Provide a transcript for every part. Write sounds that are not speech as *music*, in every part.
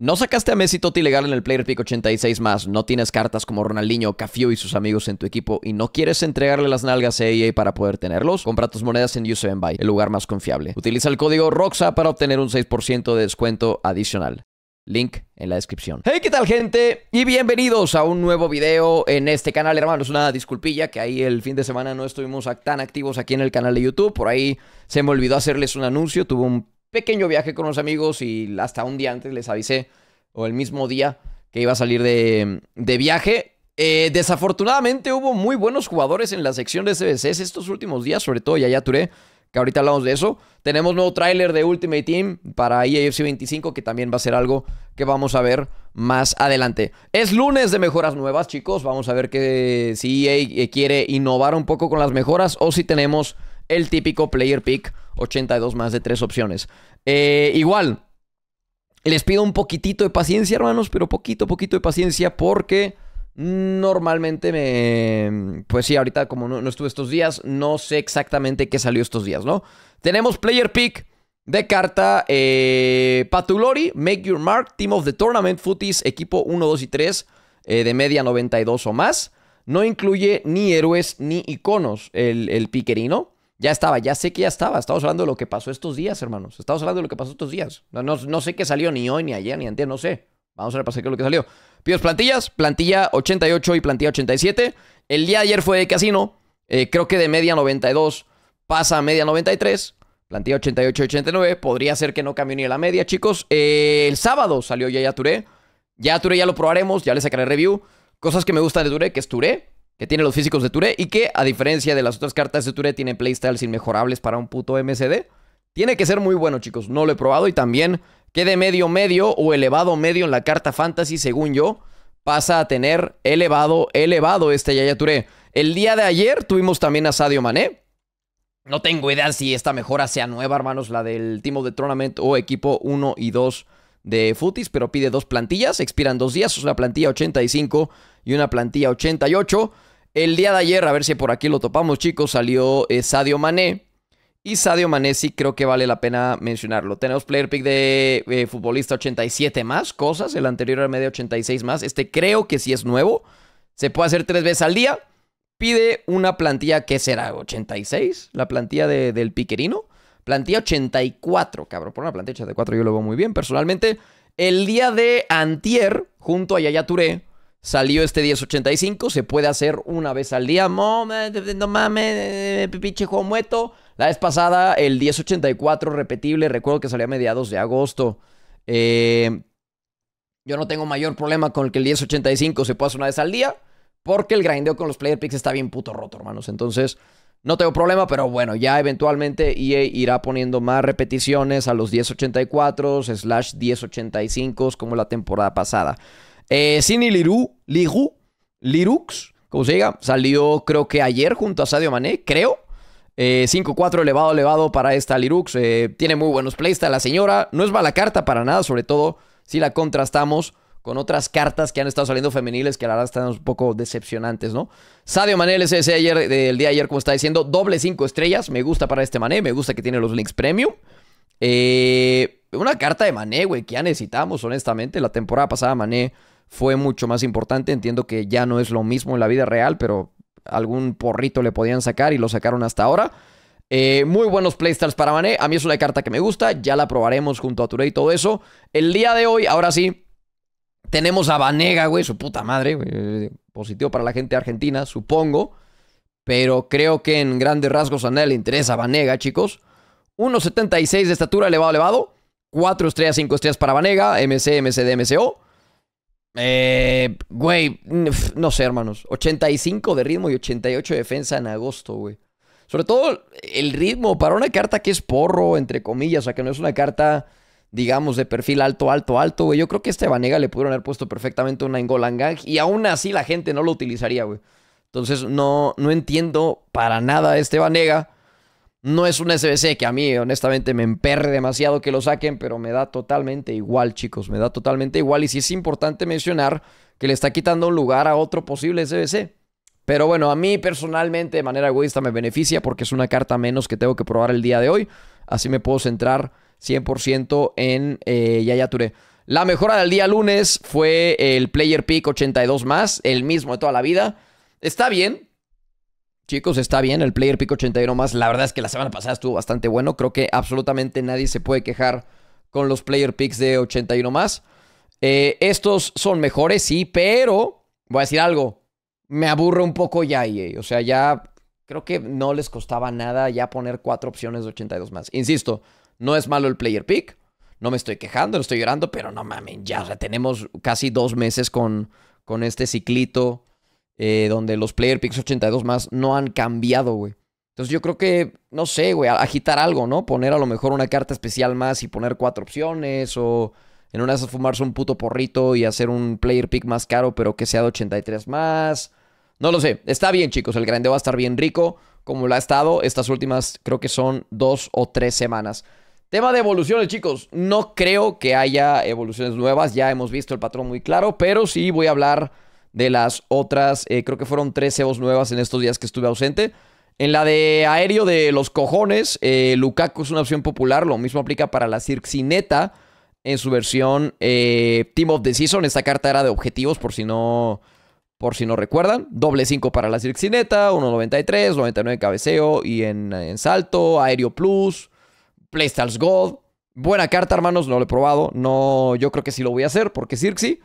No sacaste a Messi Totti legal en el Player Pick 86 más, no tienes cartas como Ronaldinho, Cafio y sus amigos en tu equipo y no quieres entregarle las nalgas a EA para poder tenerlos, compra tus monedas en Use Buy, el lugar más confiable. Utiliza el código ROXA para obtener un 6% de descuento adicional. Link en la descripción. Hey, ¿qué tal, gente? Y bienvenidos a un nuevo video en este canal, hermanos. Una disculpilla que ahí el fin de semana no estuvimos tan activos aquí en el canal de YouTube. Por ahí se me olvidó hacerles un anuncio. Tuve un pequeño viaje con los amigos y hasta un día antes les avisé, o el mismo día que iba a salir de, viaje. Eh, desafortunadamente hubo muy buenos jugadores en la sección de CBCs estos últimos días, sobre todo ya Touré, que ahorita hablamos de eso. Tenemos nuevo tráiler de Ultimate Team para EAFC 25, que también va a ser algo que vamos a ver más adelante. Es lunes de mejoras nuevas, chicos. Vamos a ver que si EA quiere innovar un poco con las mejoras o si tenemos el típico player pick, 82 más de tres opciones. Eh, igual, les pido un poquitito de paciencia, hermanos, pero poquito, poquito de paciencia porque normalmente me... Pues sí, ahorita como no, estuve estos días, no sé exactamente qué salió estos días, ¿no? Tenemos player pick de carta eh, Patulori, Make Your Mark, Team of the Tournament, Footies, equipo 1, 2 y 3 eh, de media 92 o más. No incluye ni héroes ni iconos el piquerino. Ya estaba, ya sé que ya estaba. Estamos hablando de lo que pasó estos días, hermanos. Estamos hablando de lo que pasó estos días. No, sé qué salió ni hoy, ni ayer, ni antes, no sé. Vamos a repasar qué es lo que salió. Pidos plantillas, plantilla 88 y plantilla 87. El día de ayer fue de casino. Eh, creo que de media 92 pasa a media 93. Plantilla 88-89. y Podría ser que no cambie ni la media, chicos. Eh, el sábado salió ya ya Touré. Ya Touré ya lo probaremos, ya le sacaré review. Cosas que me gustan de Touré, que es Touré que tiene los físicos de Touré y que, a diferencia de las otras cartas de Touré, tiene playstyles inmejorables para un puto MCD. Tiene que ser muy bueno, chicos. No lo he probado y también quede medio medio o elevado medio en la carta fantasy, según yo, pasa a tener elevado, elevado este Yaya Touré. El día de ayer tuvimos también a Sadio Mané. No tengo idea si esta mejora sea nueva, hermanos, la del Team of the o equipo 1 y 2 de Futis, pero pide dos plantillas, expiran dos días, es una plantilla 85 y una plantilla 88. El día de ayer, a ver si por aquí lo topamos, chicos, salió eh, Sadio Mané. Y Sadio Mané sí creo que vale la pena mencionarlo. Tenemos player pick de eh, futbolista 87 más cosas. El anterior era medio 86 más. Este creo que sí es nuevo. Se puede hacer tres veces al día. Pide una plantilla que será 86, la plantilla del piquerino. Plantilla 84, cabrón. Por una plantilla 84 yo lo veo muy bien, personalmente. El día de Antier, junto a Yaya Touré, salió este 1085. Se puede hacer una vez al día. No mames, pinche juego muerto. La vez pasada, el 1084 repetible. Recuerdo que salía a mediados de agosto. Eh, yo no tengo mayor problema con que el 1085 se pueda hacer una vez al día. Porque el grindeo con los player picks está bien puto roto, hermanos. Entonces, no tengo problema, pero bueno, ya eventualmente EA irá poniendo más repeticiones a los 1084 slash 1085 como la temporada pasada. Eh, Cine Liru, Lirux, como se diga, salió creo que ayer junto a Sadio Mané, creo. Eh, 5-4 elevado, elevado para esta Lirux. Eh, tiene muy buenos plays, la señora. No es mala carta para nada, sobre todo si la contrastamos con otras cartas que han estado saliendo femeniles que la hora están un poco decepcionantes, ¿no? Sadio Mané, el SS ayer, del día de ayer, como está diciendo, doble 5 estrellas. Me gusta para este Mané, me gusta que tiene los links premium. Eh, una carta de Mané, güey, que ya necesitamos, honestamente. La temporada pasada Mané fue mucho más importante. Entiendo que ya no es lo mismo en la vida real, pero algún porrito le podían sacar y lo sacaron hasta ahora. Eh, muy buenos playstars para Mané. A mí es una carta que me gusta. Ya la probaremos junto a Touré y todo eso. El día de hoy, ahora sí, tenemos a Vanega, güey, su puta madre. Güey. Eh, positivo para la gente argentina, supongo. Pero creo que en grandes rasgos a nadie le interesa a Vanega, chicos. 1.76 de estatura, elevado, elevado. 4 estrellas, 5 estrellas para Vanega. MC, MCD, MCO. Eh, güey, no sé, hermanos. 85 de ritmo y 88 de defensa en agosto, güey. Sobre todo el ritmo para una carta que es porro, entre comillas. O sea, que no es una carta digamos, de perfil alto, alto, alto, güey. Yo creo que este Vanega le pudieron haber puesto perfectamente una Engolangang y aún así la gente no lo utilizaría, güey. Entonces, no, no entiendo para nada este Vanega. No es un SBC que a mí, honestamente, me emperre demasiado que lo saquen, pero me da totalmente igual, chicos. Me da totalmente igual. Y sí es importante mencionar que le está quitando un lugar a otro posible SBC. Pero bueno, a mí personalmente, de manera egoísta, me beneficia porque es una carta menos que tengo que probar el día de hoy. Así me puedo centrar 100% en eh, Yaya Touré. La mejora del día lunes fue el Player Pick 82 más, el mismo de toda la vida. Está bien. Chicos, está bien el Player Pick 81 más. La verdad es que la semana pasada estuvo bastante bueno. Creo que absolutamente nadie se puede quejar con los Player Picks de 81 más. Eh, estos son mejores, sí, pero voy a decir algo. Me aburre un poco ya, e O sea, ya creo que no les costaba nada ya poner cuatro opciones de 82 más. Insisto, no es malo el player pick. No me estoy quejando, no estoy llorando, pero no mamen, ya. tenemos casi dos meses con, con este ciclito eh, donde los player picks 82 más no han cambiado, güey. Entonces yo creo que, no sé, güey, agitar algo, ¿no? Poner a lo mejor una carta especial más y poner cuatro opciones o en una de esas fumarse un puto porrito y hacer un player pick más caro pero que sea de 83 más. No lo sé, está bien chicos, el grande va a estar bien rico como lo ha estado estas últimas creo que son dos o tres semanas. Tema de evoluciones, chicos. No creo que haya evoluciones nuevas. Ya hemos visto el patrón muy claro, pero sí voy a hablar de las otras. Eh, creo que fueron tres EVOs nuevas en estos días que estuve ausente. En la de aéreo de los cojones, eh, Lukaku es una opción popular. Lo mismo aplica para la Circineta en su versión eh, Team of the Season. Esta carta era de objetivos, por si no, por si no recuerdan. Doble 5 para la Circineta, 1.93, 99 cabeceo y en salto, aéreo plus. Playstyles Gold. Buena carta, hermanos, no lo he probado. No, yo creo que sí lo voy a hacer porque sí,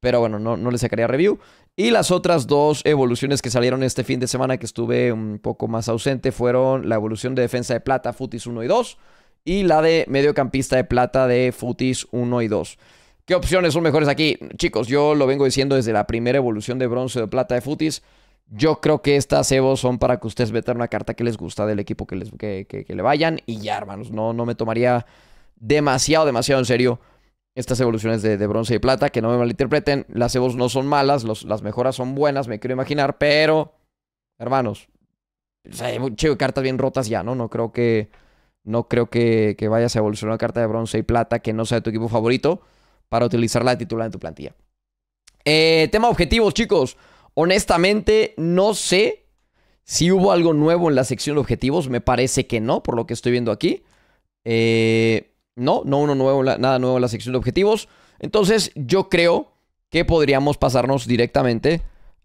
Pero bueno, no, no le sacaría review. Y las otras dos evoluciones que salieron este fin de semana que estuve un poco más ausente fueron la evolución de defensa de plata, Futis 1 y 2, y la de mediocampista de plata de Futis 1 y 2. ¿Qué opciones son mejores aquí? Chicos, yo lo vengo diciendo desde la primera evolución de bronce de plata de Futis. Yo creo que estas Evos son para que ustedes metan una carta que les gusta del equipo que, les, le vayan. Y ya, hermanos, no, no me tomaría demasiado, demasiado en serio estas evoluciones de, bronce y plata, que no me malinterpreten, las Evos no son malas, las mejoras son buenas, me quiero imaginar, pero, hermanos, o cartas bien rotas ya, ¿no? No creo que no creo que, vayas a evolucionar una carta de bronce y plata que no sea de tu equipo favorito para utilizarla de titular en tu plantilla. Eh, tema objetivos, chicos. Honestamente, no sé si hubo algo nuevo en la sección de objetivos. Me parece que no, por lo que estoy viendo aquí. Eh, no, no uno nuevo, nada nuevo en la sección de objetivos. Entonces, yo creo que podríamos pasarnos directamente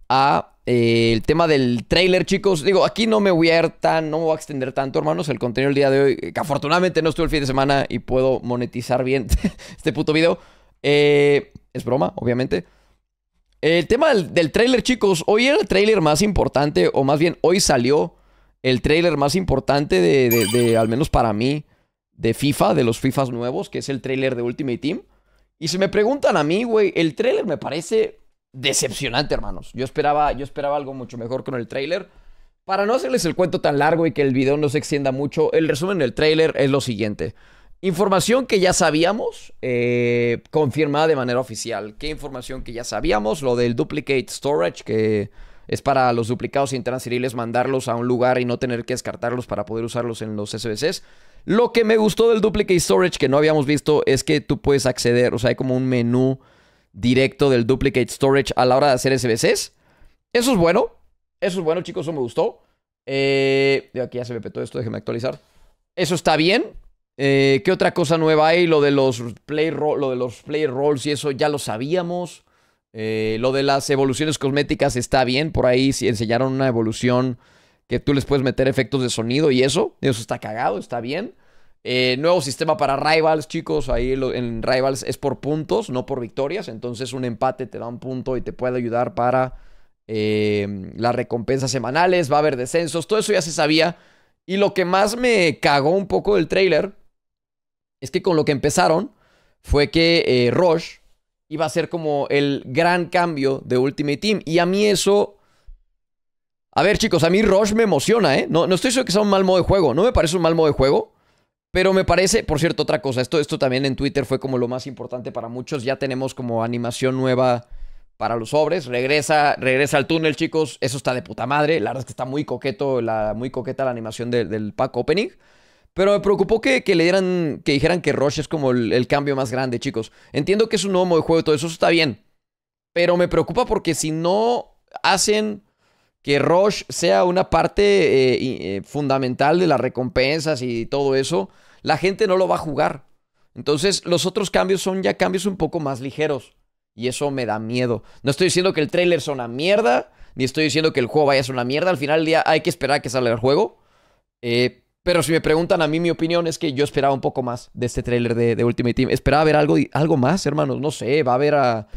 a eh, el tema del trailer, chicos. Digo, aquí no me voy a tan, no me a extender tanto, hermanos. El contenido del día de hoy, que afortunadamente no estuve el fin de semana y puedo monetizar bien *laughs* este puto video. Eh, es broma, obviamente. El tema del, trailer, chicos. Hoy era el trailer más importante, o más bien, hoy salió el trailer más importante de, al menos para mí, de FIFA, de los FIFAs nuevos, que es el trailer de Ultimate Team. Y si me preguntan a mí, güey, el trailer me parece decepcionante, hermanos. Yo esperaba, yo esperaba algo mucho mejor con el trailer. Para no hacerles el cuento tan largo y que el video no se extienda mucho, el resumen del trailer es lo siguiente. Información que ya sabíamos, eh, confirmada de manera oficial. ¿Qué información que ya sabíamos? Lo del duplicate storage, que es para los duplicados intransferibles mandarlos a un lugar y no tener que descartarlos para poder usarlos en los SBCs. Lo que me gustó del duplicate storage que no habíamos visto es que tú puedes acceder, o sea, hay como un menú directo del duplicate storage a la hora de hacer SBCs. Eso es bueno, eso es bueno, chicos, eso me gustó. Eh, aquí ya se me petó esto, déjenme actualizar. Eso está bien, eh, ¿Qué otra cosa nueva hay? Lo de los play, lo de los play rolls y eso ya lo sabíamos. Eh, lo de las evoluciones cosméticas está bien. Por ahí si enseñaron una evolución que tú les puedes meter efectos de sonido y eso. Eso está cagado, está bien. Eh, nuevo sistema para rivals, chicos. Ahí en rivals es por puntos, no por victorias. Entonces un empate te da un punto y te puede ayudar para las recompensas semanales. Va a haber descensos. Todo eso ya se sabía. Y lo que más me cagó un poco del trailer es que con lo que empezaron fue que eh, Rush iba a ser como el gran cambio de Ultimate Team. Y a mí eso... A ver, chicos, a mí Rush me emociona, ¿eh? No, no estoy diciendo que sea un mal modo de juego. No me parece un mal modo de juego. Pero me parece, por cierto, otra cosa. Esto, esto también en Twitter fue como lo más importante para muchos. Ya tenemos como animación nueva para los sobres. Regresa, regresa al túnel, chicos. Eso está de puta madre. La verdad es que está muy coqueto, muy coqueta la animación del pack opening. Pero me preocupó que, le dieran, que dijeran que Rush es como el, cambio más grande, chicos. Entiendo que es un nuevo modo de juego y todo eso, está bien. Pero me preocupa porque si no hacen que Rush sea una parte eh, eh, fundamental de las recompensas y todo eso, la gente no lo va a jugar. Entonces los otros cambios son ya cambios un poco más ligeros. Y eso me da miedo. No estoy diciendo que el trailer sea una mierda, ni estoy diciendo que el juego vaya a ser una mierda. Al final del día hay que esperar a que salga el juego. Eh, pero si me preguntan a mí, mi opinión es que yo esperaba un poco más de este tráiler de, Ultimate Team. Esperaba ver algo, algo más, hermanos. No sé, va a haber a...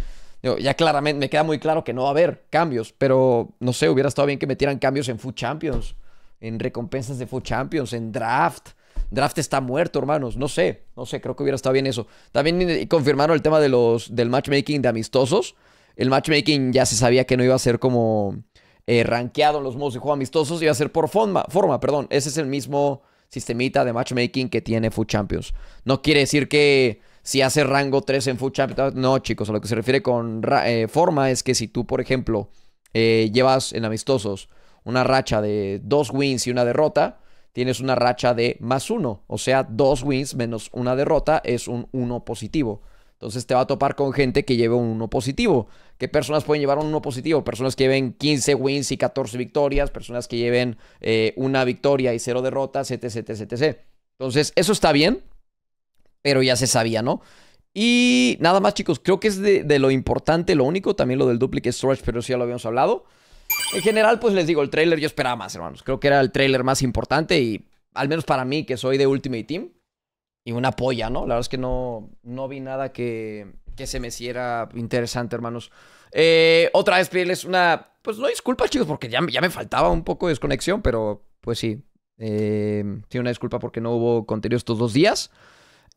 Ya claramente me queda muy claro que no va a haber cambios, pero no sé, hubiera estado bien que metieran cambios en Food Champions, en recompensas de Food Champions, en Draft. Draft está muerto, hermanos. No sé, no sé, creo que hubiera estado bien eso. También eh, confirmaron el tema de los, del matchmaking de amistosos. El matchmaking ya se sabía que no iba a ser como eh, en los modos de juego amistosos va a ser por forma, forma, perdón. Ese es el mismo sistemita de matchmaking que tiene Food Champions. No quiere decir que si hace rango 3 en Food Champions, ah, no, chicos, a lo que se refiere con eh, forma es que si tú, por ejemplo, eh, llevas en amistosos una racha de dos wins y una derrota, tienes una racha de más uno. O sea, dos wins menos una derrota es un 1 positivo. Entonces te va a topar con gente que lleve un 1 positivo. ¿Qué personas pueden llevar un 1 positivo? Personas que lleven 15 wins y 14 victorias, personas que lleven eh, una victoria y cero derrotas, etc, etc, etc. Entonces, eso está bien, pero ya se sabía, ¿no? Y nada más, chicos, creo que es de, lo importante, lo único, también lo del duplicate storage, pero sí ya lo habíamos hablado. En general, pues les digo, el trailer yo esperaba más, hermanos. Creo que era el trailer más importante y al menos para mí, que soy de Ultimate Team, y una polla, ¿no? La verdad es que no, no vi nada que, se me hiciera interesante, hermanos. Eh, otra vez pedirles una... Pues no disculpa, chicos, porque ya, ya me faltaba un poco de desconexión, pero pues sí. Eh, sí, una disculpa porque no hubo contenido estos dos días.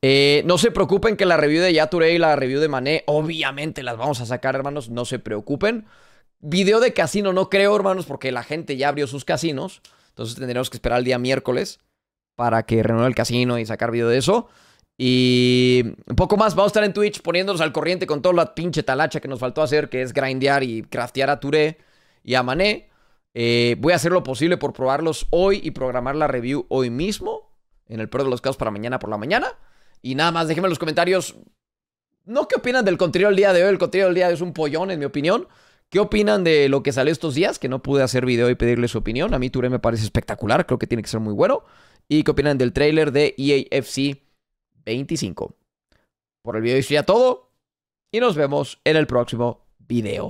Eh, no se preocupen que la review de Yature y la review de Mané, obviamente las vamos a sacar, hermanos, no se preocupen. Video de casino no creo, hermanos, porque la gente ya abrió sus casinos. Entonces tendremos que esperar el día miércoles para que renueve el casino y sacar video de eso. Y un poco más, vamos a estar en Twitch poniéndonos al corriente con toda la pinche talacha que nos faltó hacer, que es grindear y craftear a Touré y a Mané. Eh, voy a hacer lo posible por probarlos hoy y programar la review hoy mismo. En el peor de los casos para mañana por la mañana. Y nada más, déjenme en los comentarios. No qué opinan del contenido del día de hoy. El contenido del día es un pollón, en mi opinión. ¿Qué opinan de lo que sale estos días? Que no pude hacer video y pedirle su opinión. A mí Touré me parece espectacular, creo que tiene que ser muy bueno. ¿Y qué opinan del trailer de EAFC 25? Por el video eso ya todo. Y nos vemos en el próximo video.